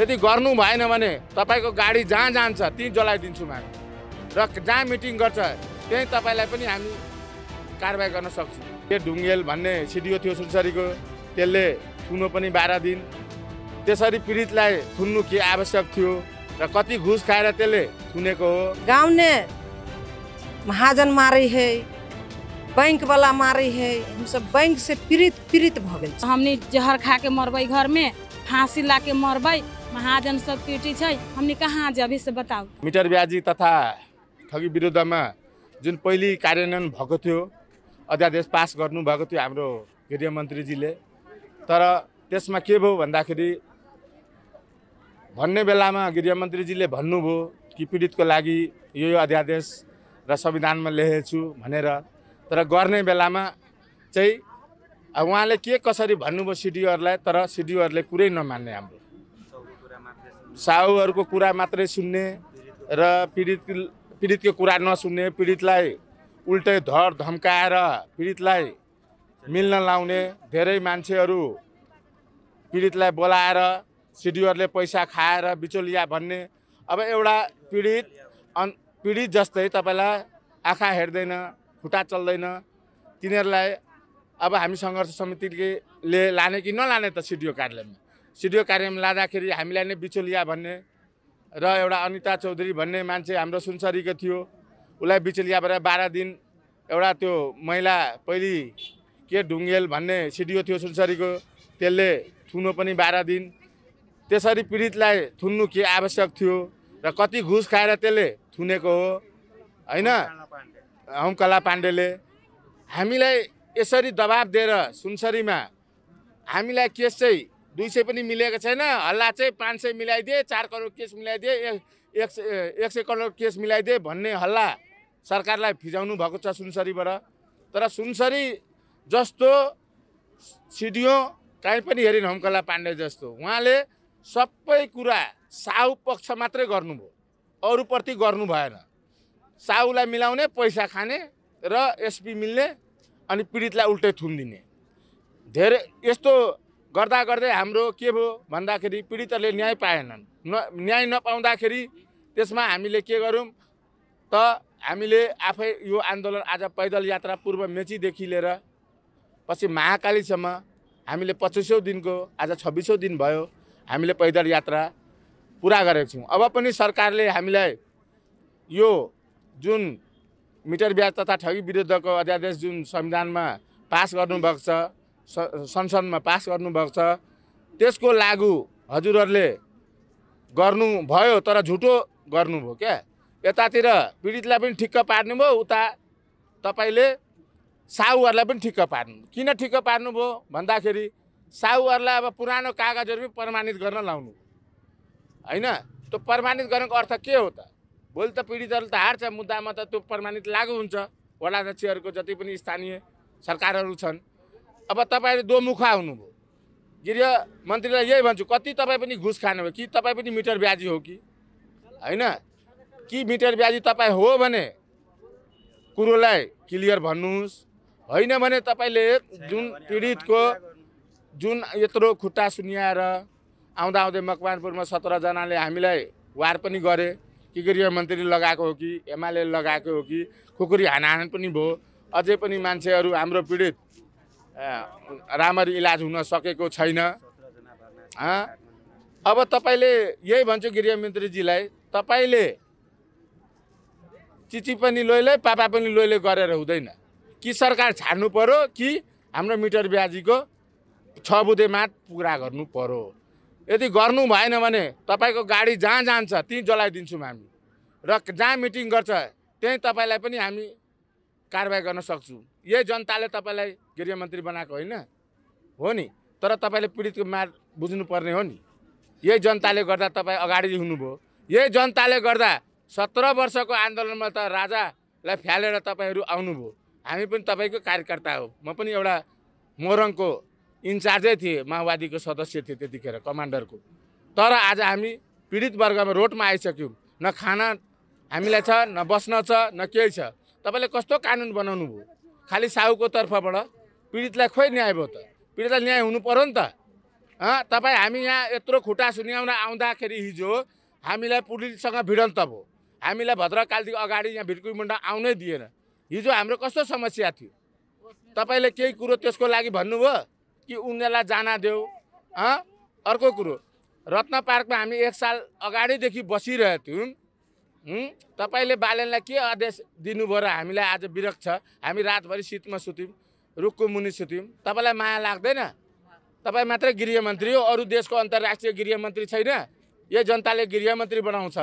यदि गर्नु भएन भने तपाईँको गाडी जहाँ जान्छ त्यहीँ जलाइदिन्छौँ हामी र जहाँ मिटिङ गर्छ त्यहीँ तपाईँलाई पनि हामी कारवाही गर्न सक्छौँ त्यो ढुङ्गेल भन्ने सिडिओ थियो सुनसरीको त्यसले थुन्नु पनि बाह्र दिन त्यसरी पीडितलाई थुन्नु के आवश्यक थियो र कति घुस खाएर त्यसले थुनेको हो गाउने महाजन मारै है बैङ्कवाला मारै मारे है हम सब पीड़ित पीड़ित गेल हामी जहर खाके मरबै घरमे फाँसी लाके मरबै महाजन सब छ हामी कहाँ जब से बताउ मिटर ब्याजी तथा ठगी विरुद्धमा जुन पहिले कार्यान्वयन भएको थियो अध्यादेश पास गर्नुभएको थियो हाम्रो गृहमन्त्रीजीले तर त्यसमा के भयो भन्दाखेरि भन्ने बेलामा गृहमन्त्रीजीले भन्नुभयो कि पीडितको लागि यो यो अध्यादेश र संविधानमा लेखेछु भनेर तर गर्ने बेलामा चाहिँ उहाँले के कसरी भन्नुभयो सिडिओहरूलाई तर सिडिओहरूले कुरै नमान्ने हाम्रो साहुहरूको कुरा मात्रै सुन्ने र पीडित पीडितको कुरा नसुन्ने पीडितलाई उल्टै धर धम्काएर पीडितलाई मिल्न लाउने धेरै मान्छेहरू पीडितलाई बोलाएर सिडिओहरूले पैसा खाएर बिचौलिया भन्ने अब एउटा पीडित अन् पीडित जस्तै तपाईँलाई आँखा हेर्दैन खुट्टा चल्दैन तिनीहरूलाई अब हामी सङ्घर्ष समितिले लाने कि नलाने त सिडिओ कार्यालयमा सिडिओ कार्यमा लाँदाखेरि हामीलाई नै बिचोलिया भन्ने र एउटा अनिता चौधरी भन्ने मान्छे हाम्रो सुनसरीको थियो उसलाई बिचोलियाबाट बाह्र दिन एउटा त्यो महिला पहिले के ढुङ्गेल भन्ने सिडिओ थियो सुनसरीको त्यसले थुनो पनि बाह्र दिन त्यसरी पीडितलाई थुन्नु के आवश्यक थियो र कति घुस खाएर त्यसले थुनेको हो होइन होमकला पाण्डेले हामीलाई यसरी दबाब दिएर सुनसरीमा हामीलाई केस चाहिँ दुई सय पनि मिलेको छैन हल्ला चाहिँ पाँच सय मिलाइदिए चार करोड केस मिलाइदिए एक सय एक सय करोड केस मिलाइदिए भन्ने हल्ला सरकारलाई फिजाउनु भएको छ सुनसरीबाट तर सुनसरी जस्तो सिडिओ काहीँ पनि हेरिन होमकला पाण्डे जस्तो उहाँले सबै कुरा साहु पक्ष मात्रै गर्नुभयो अरूप्रति गर्नु भएन साहुलाई मिलाउने पैसा खाने र एसपी मिल्ने अनि पीडितलाई उल्टै दिने धेरै यस्तो गर्दा गर्दै हाम्रो के भयो भन्दाखेरि पीडितहरूले न्याय पाएनन् न न्याय नपाउँदाखेरि त्यसमा हामीले के गरौँ त हामीले आफै यो आन्दोलन आज पैदल यात्रा पूर्व मेचीदेखि लिएर पछि महाकालीसम्म हामीले पच्चिसौँ दिनको आज छब्बिसौँ दिन भयो हामीले पैदल यात्रा पुरा गरेको छौँ अब पनि सरकारले हामीलाई यो जुन मिटर ब्याज तथा ठगी विरुद्धको अध्यादेश जुन संविधानमा पास गर्नुभएको छ संसदमा पास गर्नुभएको छ त्यसको लागु हजुरहरूले गर्नुभयो तर झुटो गर्नुभयो क्या यतातिर पीडितलाई पनि ठिक्क पार्नुभयो उता तपाईँले साहुहरूलाई पनि ठिक्क पार्नु किन ठिक्क पार्नुभयो भन्दाखेरि साहुहरूलाई अब पुरानो कागजहरू पनि प्रमाणित गर्न लाउनु होइन त्यो प्रमाणित गर्नुको अर्थ के हो त भोलि त पीडितहरू त हार्छ मुद्दामा त त्यो प्रमाणित लागु हुन्छ वडा वडाध्यक्षहरूको जति पनि स्थानीय सरकारहरू छन् अब तपाईँहरू दोमुखा हुनुभयो गृह मन्त्रीलाई यही भन्छु कति तपाईँ पनि घुस खानुभयो कि तपाईँ पनि मिटर ब्याजी हो कि होइन कि मिटर ब्याजी तपाईँ हो भने कुरोलाई क्लियर भन्नुहोस् होइन भने तपाईँले जुन पीडितको जुन यत्रो खुट्टा सुन्याएर आउँदा आउँदै मकवानपुरमा सत्रजनाले हामीलाई वार पनि गरे कि गृहमन्त्री लगाएको हो कि एमाले लगाएको हो कि खुकुरी हानाहान पनि भयो अझै पनि मान्छेहरू हाम्रो पीडित राम्ररी इलाज हुन सकेको छैन अब तपाईँले यही भन्छु गृहमन्त्रीजीलाई तपाईँले चिची पनि लोइले पापा पनि लोइले गरेर हुँदैन कि सरकार छाड्नु पर्यो कि हाम्रो मिटर ब्याजीको छ बुधे मात पुरा गर्नु पऱ्यो यदि गर्नु भएन भने तपाईँको गाडी जहाँ जान्छ त्यहीँ जलाइदिन्छौँ हामी र जहाँ मिटिङ गर्छ त्यहीँ तपाईँलाई पनि हामी कारवाही गर्न सक्छु यही जनताले तपाईँलाई गृहमन्त्री बनाएको होइन हो नि तर तपाईँले पीडितको मार बुझ्नुपर्ने हो नि यही जनताले गर्दा तपाईँ अगाडि हुनुभयो यही जनताले गर्दा सत्र वर्षको आन्दोलनमा त राजालाई फ्यालेर तपाईँहरू आउनुभयो हामी पनि तपाईँको कार्यकर्ता हो म पनि एउटा मोरङको इन्चार्जै थिएँ माओवादीको सदस्य थिएँ त्यतिखेर कमान्डरको तर आज हामी पीडित वर्गमा रोडमा आइसक्यौँ न खाना हामीलाई छ न बस्न छ न केही छ तपाईँले कस्तो कानुन बनाउनु भयो खालि साहुको तर्फबाट पीडितलाई खोइ न्याय भयो त पीडितलाई न्याय हुनु पऱ्यो नि त तपाईँ हामी यहाँ यत्रो खुट्टा सुन्याउन आउँदाखेरि हिजो हामीलाई पुलिससँग भिडन्त भयो हामीलाई भद्रकालदेखि अगाडि यहाँ भिडकुई मुन्डा आउनै दिएन हिजो हाम्रो कस्तो समस्या थियो तपाईँले केही कुरो त्यसको लागि भन्नुभयो कि उनीहरूलाई जान देऊ अर्को कुरो रत्न पार्कमा हामी एक साल अगाडिदेखि बसिरहेको थियौँ तपाईँले बालनलाई के आदेश दिनुभयो र हामीलाई आज विरक्त छ हामी रातभरि शीतमा सुत्यौँ रुखको मुनि सुत्यौँ तपाईँलाई माया लाग्दैन तपाईँ मात्रै गृहमन्त्री हो अरू देशको अन्तर्राष्ट्रिय गृहमन्त्री छैन यो जनताले गृहमन्त्री बनाउँछ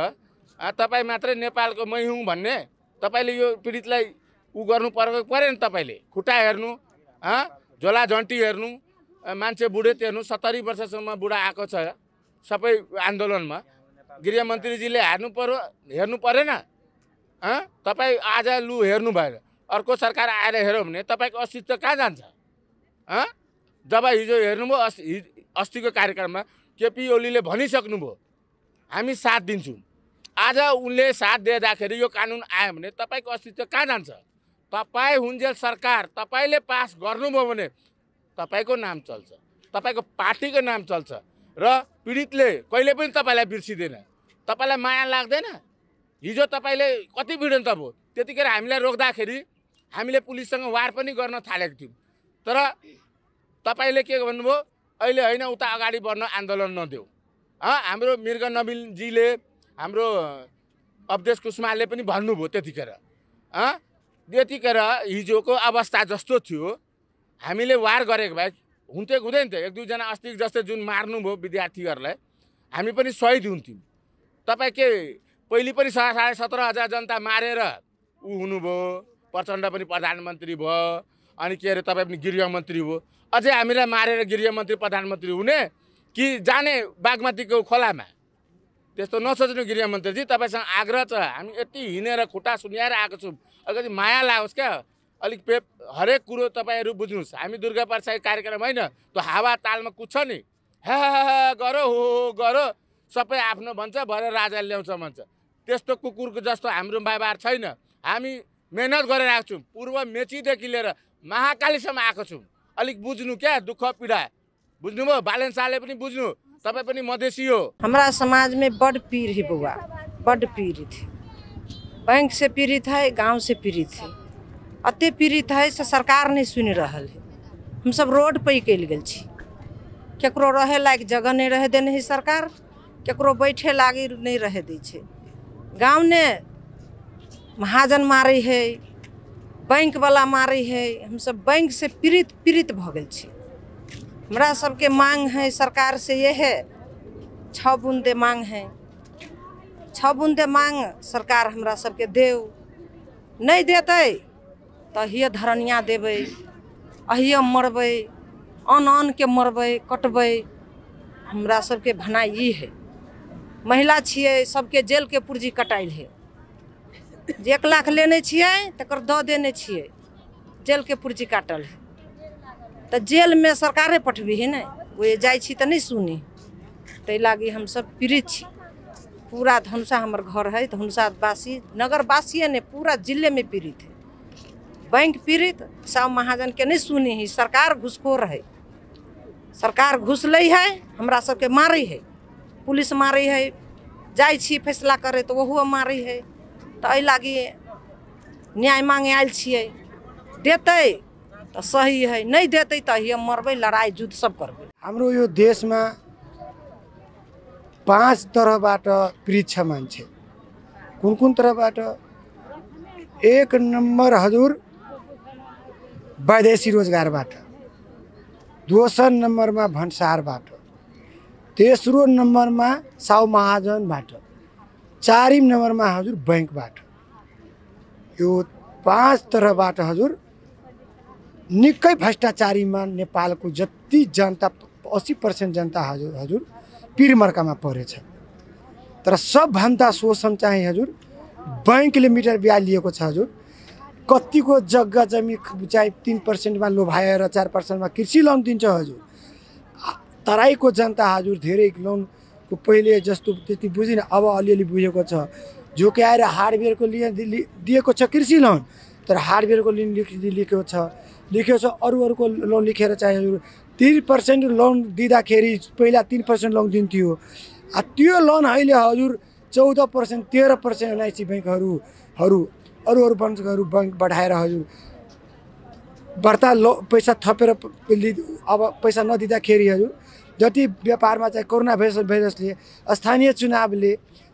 तपाईँ मात्रै नेपालको मै हुँ भन्ने तपाईँले यो पीडितलाई ऊ गर्नु परेको परेन तपाईँले खुट्टा हेर्नु झोला झन्टी हेर्नु मान्छे बुढेत हेर्नु सत्तरी वर्षसम्म बुढा आएको छ सबै आन्दोलनमा गृहमन्त्रीजीले हेर्नु पर्यो हेर्नु परेन तपाईँ आज लु हेर्नु भएन अर्को सरकार आएर हेऱ्यो भने तपाईँको अस्तित्व कहाँ जान्छ जब हिजो हेर्नुभयो अस् अस्तिको कार्यक्रममा केपी ओलीले भनिसक्नुभयो हामी साथ दिन्छौँ आज उनले साथ दिँदाखेरि यो कानुन आयो भने तपाईँको अस्तित्व कहाँ जान्छ तपाईँ हुन्जेल सरकार तपाईँले पास गर्नुभयो भने तपाईँको नाम चल्छ तपाईँको पार्टीको नाम चल्छ र पीडितले कहिले पनि तपाईँलाई बिर्सिँदैन तपाईँलाई माया लाग्दैन हिजो तपाईँले कति पीडन्त भयो त्यतिखेर हामीलाई रोक्दाखेरि हामीले पुलिससँग वार पनि गर्न थालेको थियौँ तर तपाईँले के भन्नुभयो अहिले होइन उता अगाडि बढ्न आन्दोलन नदेऊ हाम्रो मिर्ग नवीनजीले हाम्रो अवधेश कुमारले पनि भन्नुभयो त्यतिखेर त्यतिखेर हिजोको अवस्था जस्तो थियो हामीले वार गरेको भए हुन्थ्यो हुँदैन थियो एक दुईजना अस्ति जस्तै जुन मार्नुभयो विद्यार्थीहरूलाई हामी पनि सहिद हुन्थ्यौँ तपाईँ के पहिले पनि सा साढे सत्र हजार जनता मारेर ऊ हुनुभयो प्रचण्ड पनि प्रधानमन्त्री भयो अनि के अरे तपाईँ पनि गृहमन्त्री भयो अझै हामीलाई मारेर गृहमन्त्री प्रधानमन्त्री हुने कि जाने बागमतीको खोलामा त्यस्तो नसोच्नु गृहमन्त्रीजी तपाईँसँग आग्रह छ हामी यति हिँडेर खुट्टा सुन्याएर आएको छौँ अलिकति माया लागोस् क्या अलिक पेप हरेक कुरो तपाईँहरू बुझ्नुहोस् हामी दुर्गा प्रसाद कार्यक्रम होइन त्यो हावा तालमा कुद्छ नि हा गर हो गर सबै आफ्नो भन्छ भरे राजाले ल्याउँछ भन्छ त्यस्तो कुकुरको जस्तो हाम्रो व्यवहार छैन हामी मेहनत गरेर आएको छौँ पूर्व मेचीदेखि लिएर महाकालीसम्म आएको छौँ अलिक बुझ्नु क्या दुःख पीडा बुझ्नुभयो बालेन्साले पनि बुझ्नु तपाईँ पनि मधेसी हो हाम्रा समाजमै बड पीर हि बुवा बड पीर बैङ्कसे बैंक से पीड़ित है गाउँसे से पीड़ित है अत पीड़ित है से सरकार नहीं सुन रहा है हम सब रोड पर निकल गए ककरो रहे लायक जगह नहीं रह देने है सरकार ककरो बैठे लागी नहीं रह दी गाँव ने महाजन मारे है बैंक वाला मारे है हम सब बैंक से पीड़ित पीड़ित भ गेल छी सबके मांग है सरकार से ये है छः बूंदे मांग है छ बूंदे मांग सरकार हमारा सबके देव नहीं देते तऽ धरनिया देव अहिए मरबै आन के मरब कटब हमरा सबके भनाई ये है महिला सबके जेल के पुर्जी कटाइल है जे एक लाख लेने छियै तकर दऽ देने जेल के पुर्जी काटल तो जेल में सरकारें पठबी है ओहि जाइ जाए तो नहीं सुनी ताहि लागी सब पीड़ित छी पूरा धनुषा हमर घर वासी धनुषावासी नगरवासिए ने पूरा में पीड़ित है बैंक पीड़ित सब महाजन के नहीं सुनी है सरकार घुसखोर है सरकार घुस ले है हमरा सबके मारे है पुलिस मारे है जाए फैसला करे तो वह मारे है तो एहि न्याय मांगे आयल छे देते तो सही है नहीं देते तो हम मरबे लड़ाई युद्ध सब कर हम देश में पांच तरह बाट पीड़ित छ मान्छे कुन कुन तरह बाट एक नंबर हजूर वैदेशी रोजगारबाट दोस्रो नम्बरमा भन्सारबाट तेस्रो नम्बरमा साउ महाजनबाट चारिम नम्बरमा हजुर ब्याङ्कबाट यो पाँच तरहबाट हजुर निकै भ्रष्टाचारीमा नेपालको जति जनता असी पर्सेन्ट जनता हजुर हजुर पिरमर्कामा परेछ तर सबभन्दा शोषण चाहिँ हजुर ब्याङ्कले मिटर ब्याज लिएको छ हजुर कतिको जग्गा जमिन चाहिँ तिन पर्सेन्टमा लोभाएर चार पर्सेन्टमा कृषि लोन दिन्छ हजुर तराईको जनता हजुर धेरै लोनको पहिले जस्तो त्यति बुझिनँ अब अलिअलि बुझेको छ झोक्याएर हार्डवेयरको लिए दिएको छ कृषि लोन तर हार्डवेयरको लिन लेखेको छ लेखेको छ अरू अरूको लोन लेखेर चाहिँ हजुर तिन पर्सेन्ट लोन दिँदाखेरि पहिला तिन पर्सेन्ट लोन दिन्थ्यो त्यो लोन अहिले हजुर चौध पर्सेन्ट तेह्र पर्सेन्ट एनआइसी ब्याङ्कहरू अरू अरू वंशहरू बढाएर हजुर बढ्ता ल पैसा थपेर अब पैसा नदिँदाखेरि हजुर जति व्यापारमा चाहिँ कोरोना भाइरस भाइरसले स्थानीय चुनावले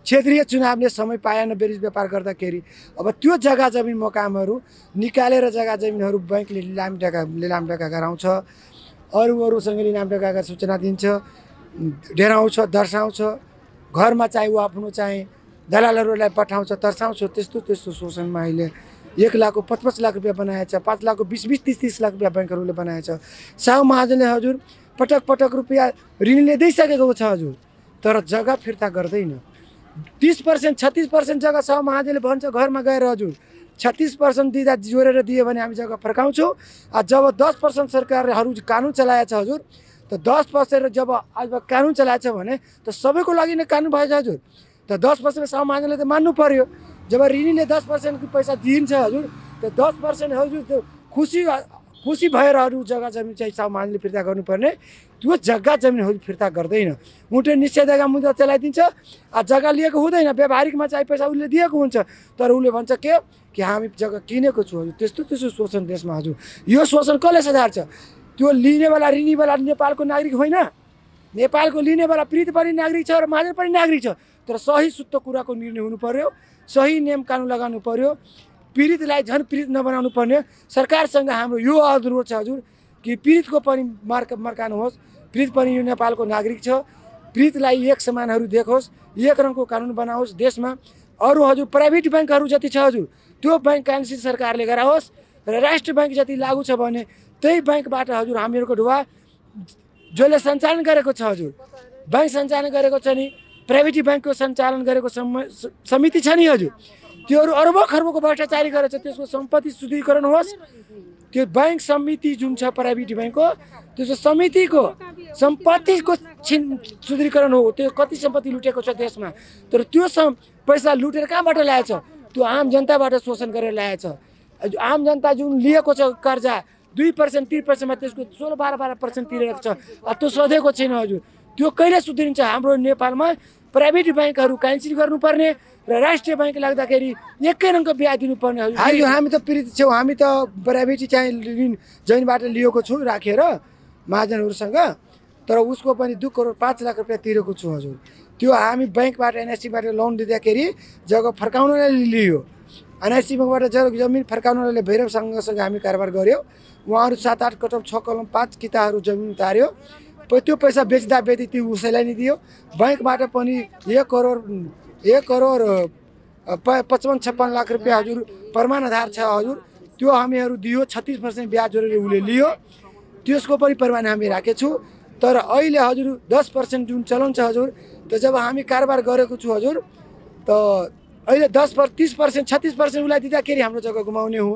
क्षेत्रीय चुनावले समय पाएन बेरिज व्यापार गर्दाखेरि अब त्यो जग्गा जमिन मकामहरू निकालेर जग्गा जमिनहरू ब्याङ्कले लिलाम डका लिलाम डका गराउँछ अरू अरूसँग लिलाम ढाकाका सूचना दिन्छ डेराउँछ दर्शाउँछ घरमा चाहे ऊ आफ्नो चाहिँ दलालहरूलाई पठाउँछ तर्साउँछ त्यस्तो त्यस्तो शोषणमा अहिले एक लाखको पच पाँच लाख रुपियाँ बनाएछ पाँच लाखको बिस बिस तिस तिस लाख रुपियाँ ब्याङ्कहरूले बनाएछ साहु महाजनले हजुर पटक पटक रुपियाँ ऋणले दिइसकेको छ हजुर तर जग्गा फिर्ता गर्दैन तिस पर्सेन्ट छत्तिस पर्सेन्ट जग्गा साहु महाजनले भन्छ घरमा गएर हजुर छत्तिस पर्सेन्ट दिँदा जोडेर दियो भने हामी जग्गा फर्काउँछौँ जब दस पर्सेन्ट सरकारहरू कानुन चलाएछ हजुर त दस पर्सेन्ट जब आज कानुन चलाएछ भने त सबैको लागि नै कानुन भएछ हजुर त दस पर्सेन्ट सामान्यले त मान्नु पर्यो जब ऋणीले दस पर्सेन्टको पैसा दिइन्छ हजुर त दस पर्सेन्ट हजुर त्यो खुसी खुसी भएर अरू जग्गा जमिन चाहिँ सामान्यले फिर्ता गर्नुपर्ने त्यो जग्गा जमिनहरू फिर्ता गर्दैन उठे निश्चय जग्गा मुद्दा चलाइदिन्छ जग्गा लिएको हुँदैन व्यावहारिकमा चाहिँ पैसा उसले दिएको हुन्छ तर उसले भन्छ के कि हामी जग्गा किनेको छु हजुर त्यस्तो त्यस्तो शोषण देशमा हजुर यो शोषण कसले सुधार्छ त्यो लिनेवाला ऋणीवाला नेपालको नागरिक होइन नेपालको लिनेवाला पीडित पनि नागरिक छ र माझ पनि नागरिक छ तर सही शुद्ध कुराको निर्णय हुनु पर्यो सही नियम कानुन लगाउनु पर्यो पीडितलाई झन् पीडित नबनाउनु पर्ने सरकारसँग हाम्रो यो अनुरोध छ हजुर कि पीडितको पनि मर्का मर्कानुहोस् पीडित पनि यो नेपालको नागरिक छ पीडितलाई एक समानहरू देखोस् एक रङको कानुन बनाओस् देशमा अरू हजुर प्राइभेट ब्याङ्कहरू जति छ हजुर त्यो ब्याङ्क कानुन सरकारले गराओस् र राष्ट्र ब्याङ्क जति लागु छ भने त्यही ब्याङ्कबाट हजुर हामीहरूको ढुवा जसले सञ्चालन गरेको छ हजुर ब्याङ्क सञ्चालन गरेको छ नि प्राइभेट ब्याङ्कको सञ्चालन गरेको समिति छ नि हजुर त्योहरू अर्ब खर्बको भ्रष्टाचारी गरेर त्यसको सम्पत्ति शुद्धिकरण होस् त्यो ब्याङ्क समिति जुन छ प्राइभेट ब्याङ्कको त्यसको समितिको सम्पत्तिको छिन शुद्धिकरण हो त्यो कति सम्पत्ति लुटेको छ देशमा तर त्यो पैसा लुटेर कहाँबाट ल्याएछ त्यो आम जनताबाट शोषण गरेर ल्याएछ आम जनता जुन लिएको छ कर्जा दुई पर्सेन्ट तिन पर्सेन्टमा त्यसको सोह्र बाह्र बाह्र पर्सेन्ट तिरेको छ त्यो सोधेको छैन हजुर त्यो कहिले सुध्रिन्छ हाम्रो नेपालमा प्राइभेट ब्याङ्कहरू क्यान्सिल गर्नुपर्ने र राष्ट्रिय ब्याङ्क लाग्दाखेरि एकै रङको ब्याज दिनुपर्ने यो हामी त पीडित छौँ हामी त प्राइभेट चाहिँ ऋण जैनबाट लिएको छौँ राखेर महाजनहरूसँग तर उसको पनि दुई करोड पाँच लाख रुपियाँ तिरेको छु हजुर त्यो हामी ब्याङ्कबाट एनएससीबाट लोन दिँदाखेरि जग्गा फर्काउनलाई लियो एनआइसी ब्याङ्कबाट जब जमिन फर्काउनलाई भैरवसँगसँग हामी कारोबार गऱ्यौँ उहाँहरू सात आठ कटम छ कलम पाँच किताहरू जमिन तार्यो त्यो पैसा बेच्दा बेच्दै त्यो उसैलाई नि दियो ब्याङ्कबाट पनि एक करोड एक करोड प पचपन्न छप्पन्न लाख रुपियाँ हजुर प्रमाण आधार छ हजुर त्यो हामीहरू दियो छत्तिस पर्सेन्ट ब्याज जोडेर उसले लियो त्यसको पनि प्रमाण हामी राखेछु तर अहिले हजुर दस पर्सेन्ट जुन चलन छ हजुर त जब हामी कारोबार गरेको छु हजुर त अहिले दस पर तिस पर्सेन्ट छत्तिस पर्सेन्ट उसलाई दिँदाखेरि हाम्रो जग्गा गुमाउने हो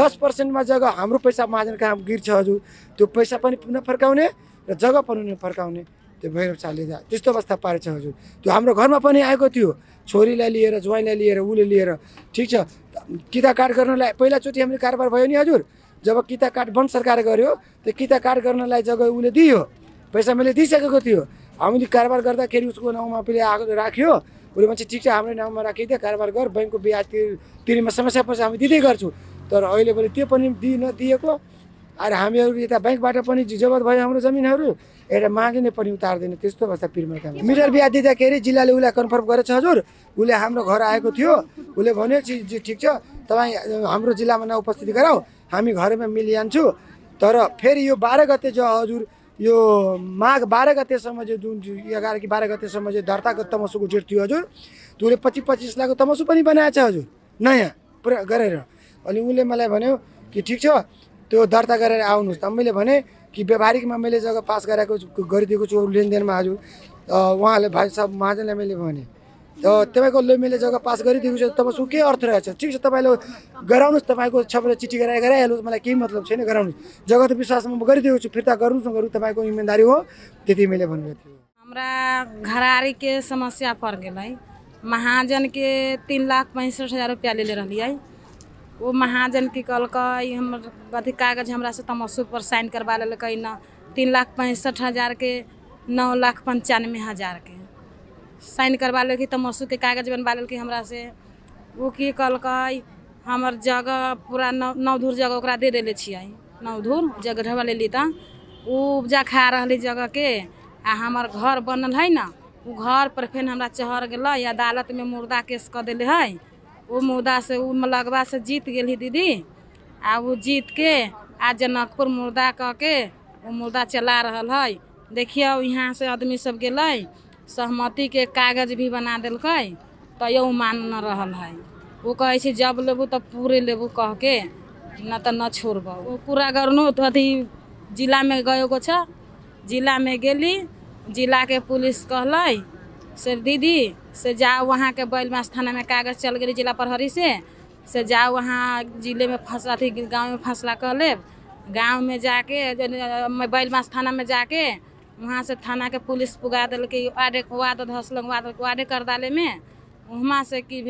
दस पर्सेन्टमा जग्गा हाम्रो पैसा माजन काम गिर्छ हजुर त्यो पैसा पनि पुनः फर्काउने र जग्गा बनाउने फर्काउने त्यो भैरव चालले त्यस्तो अवस्था पारेछ हजुर त्यो हाम्रो घरमा पनि आएको थियो छोरीलाई लिएर ज्वाइँलाई लिएर उसले लिएर ठिक छ किता काट गर्नलाई पहिलाचोटि हामीले कारोबार भयो नि हजुर जब किता काट वन सरकार गऱ्यो त्यो किता काट गर्नलाई जग्गा उसले दियो पैसा मैले दिइसकेको थियो हामीले कारोबार गर्दाखेरि उसको नाउँमा पहिले आएको राख्यो उसले मान्छे ठिक छ हाम्रो नाउँमा राखिदियो कारोबार गर ब्याङ्कको ब्याज तिरीमा समस्या पर्छ हामी दिँदै गर्छु तर अहिले पनि त्यो पनि दिन दिएको अरे हामीहरू यता ब्याङ्कबाट पनि जबत भयो हाम्रो जमिनहरू एउटा नै पनि उतार्दैन त्यस्तो अवस्था पिरमा काम मिटर बिहा दिँदाखेरि जिल्लाले उसलाई कन्फर्म गरेछ हजुर उसले हाम्रो घर आएको थियो उसले भन्यो ठिक छ तपाईँ हाम्रो जिल्लामा नउपस्थिति गराऊ हामी घरमा मिलिहाल्छु तर फेरि यो बाह्र गते जो हजुर यो माघ बाह्र गतेसम्म चाहिँ जुन एघार कि बाह्र गतेसम्म चाहिँ धर्ताको तमसुको डेट थियो हजुर उसले पच्चिस पच्चिस लाखको तमसु पनि बनाएछ हजुर नयाँ पुरा गरेर अनि उसले मलाई भन्यो कि ठिक छ त्यो दर्ता गरेर आउनुहोस् त मैले भने कि व्यावहारिकमा मैले जग्गा पास गराएको गरिदिएको छु लेनदेनमा आज उहाँहरूले भाइ साहब महाजनलाई मैले भने त तपाईँको मैले जग्गा पास गरिदिएको छु तपाईँको के अर्थ रहेछ ठिक छ तपाईँले गराउनुहोस् तपाईँको छपेर चिठी गराएर गराइहाल्नुहोस् मलाई केही मतलब छैन गराउनुहोस् जग्गा त विश्वासमा म गरिदिएको छु फिर्ता गर्नु नगरौँ तपाईँको इमान्दारी हो त्यति मैले भनेको थियो हाम्रा घरारीके समस्या पर्गेल है महाजनके तिन लाख पैँसठ हजार लिएर लेले है वो महाजन की कलक हम अथी कागज हमरा से तमस्सु पर साइन करवा लेलक न तीन लाख पैंसठ हज़ार के नौ लाख पंचानवे हज़ार के साइन करवा लेलक तमस्सु के कागज बनवा लेलक हमरा से वो की कलक हमार जगह पूरा नौ नवधूर जगह ओकरा दे देले छिए नवधूर जगह लेली त उ उपजा खा रही जगह के आ हमार घर बनल है ना उ घर पर फिर हमरा चढ़ गल अदालत में मुर्दा केस कर दिले है उ मुदा से उ मलगवा से जीत गई दीदी आ उ जीत के आ जनकपुर मुर्दा कह के ओ मुर्दा चला रहल है देखिए यहाँ से आदमी सब गल सहमति के कागज भी बना दिलकै तैयो तो मान न रहा है वो कहे जब लेबू तब पूरे लेबू कह के न तो न छोड़ब वो पूरा तो अथी जिला में गए गो छ जिला में गली जिला के पुलिस कहलै सर दीदी से जाओ वहाँ के बैल थाना में कागज चल गई जिला प्रहरी से से जाओ वहाँ जिले में फसला अथी गाँव में फंसला कर ले गाँव में जाके बैल थाना में जाके वहाँ से थाना के पुलिस पुगा दिल कि वार्डे वार्ड धसल वार्ड वार्डे कर डाले में वहाँ से कि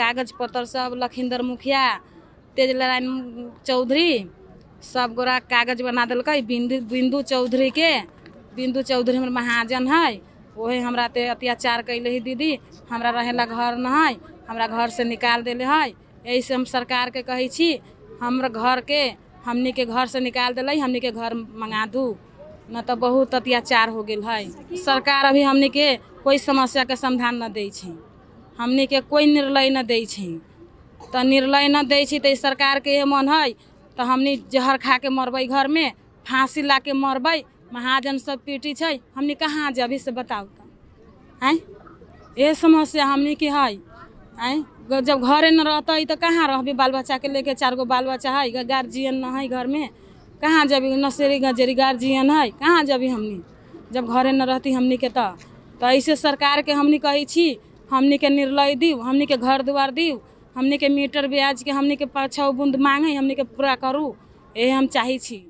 कागज पत्र सब लखिंदर मुखिया तेज नारायण चौधरी सब गोरा कागज बना दिलक बिंदु बिंदु चौधरी के बिंदु चौधरी हमारे महाजन है वही हमरा अत्याचार कैले है दीदी हमारा रहेला घर न है हमरा घर से निकाल दिले है यही से हम सरकार के कहे छी घर के हमनी के घर से निकाल दिल हमनी के घर मंगा दू न तो बहुत अत्याचार हो गया है सरकार अभी हमनी के कोई समस्या के समाधान न दै छै के कोई निर्णय न दै तो निर्णय न दै तो सरकार के मन है तो हमनी जहर खा के मरबै घर में फांसी ला के मरबै महाजन सब पीटी है हमने कहाँ जब से बताऊ तो आँ ये समस्या हमने की है आय जब घरे न रहते तो कहाँ रह बाल बच्चा के लेके चार गो बाल बच्चा है गार्जियन न है घर में कहाँ जब नर्सरी गजेरी गार्जियन है कहाँ जब हमनी जब घरे न रहती हमने के तो ऐसे सरकार के हमने कही छी के निर्णय दी हमने के घर दुआर दी हमने के मीटर ब्याज के हमने के पाछा बूंद मांगे हमने के पूरा करूँ ये हम चाहे छी